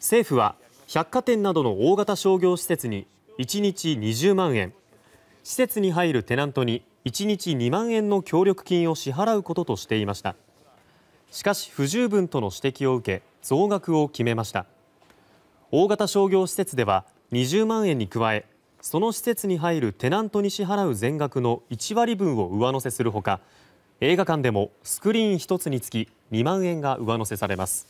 政府は百貨店などの大型商業施設に1日20万円施設に入るテナントに1日2万円の協力金を支払うこととしていましたしかし不十分との指摘を受け増額を決めました大型商業施設では20万円に加えその施設に入るテナントに支払う全額の1割分を上乗せするほか映画館でもスクリーン1つにつき2万円が上乗せされます。